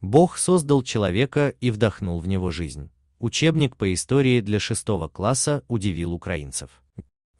Бог создал человека и вдохнул в него жизнь. Учебник по истории для шестого класса удивил украинцев.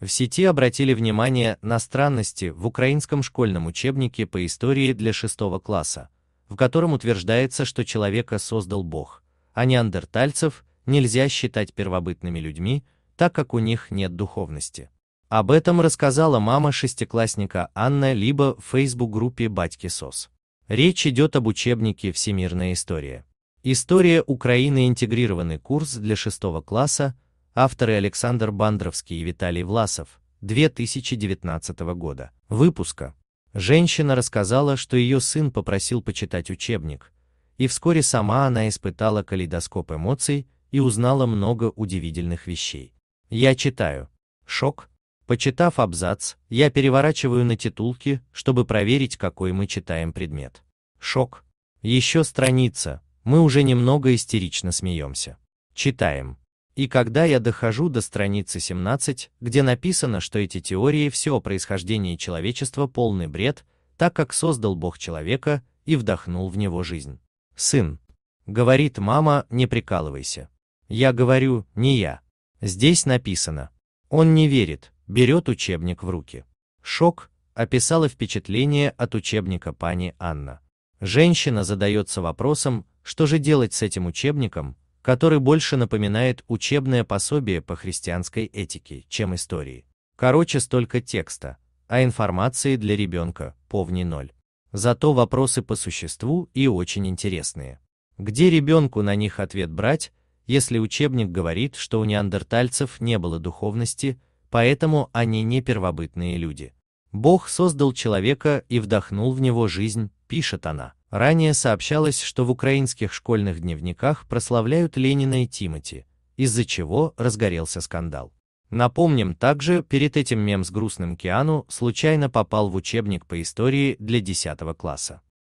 В сети обратили внимание на странности в украинском школьном учебнике по истории для шестого класса, в котором утверждается, что человека создал Бог, а неандертальцев нельзя считать первобытными людьми, так как у них нет духовности. Об этом рассказала мама шестиклассника Анна Либо в фейсбук-группе «Батьки СОС». Речь идет об учебнике «Всемирная история». История Украины. Интегрированный курс для шестого класса. Авторы Александр Бандровский и Виталий Власов. 2019 года. Выпуска. Женщина рассказала, что ее сын попросил почитать учебник, и вскоре сама она испытала калейдоскоп эмоций и узнала много удивительных вещей. Я читаю. Шок, Почитав абзац, я переворачиваю на титулки, чтобы проверить, какой мы читаем предмет. Шок. Еще страница, мы уже немного истерично смеемся. Читаем. И когда я дохожу до страницы 17, где написано, что эти теории все о происхождении человечества полный бред, так как создал Бог человека и вдохнул в него жизнь. Сын. Говорит мама, не прикалывайся. Я говорю, не я. Здесь написано. Он не верит, берет учебник в руки. Шок описала впечатление от учебника пани Анна. Женщина задается вопросом, что же делать с этим учебником, который больше напоминает учебное пособие по христианской этике, чем истории. Короче, столько текста, а информации для ребенка повни ноль. Зато вопросы по существу и очень интересные. Где ребенку на них ответ брать, если учебник говорит, что у неандертальцев не было духовности, поэтому они не первобытные люди. Бог создал человека и вдохнул в него жизнь, пишет она. Ранее сообщалось, что в украинских школьных дневниках прославляют Ленина и Тимати, из-за чего разгорелся скандал. Напомним также, перед этим мем с грустным Киану случайно попал в учебник по истории для 10 класса.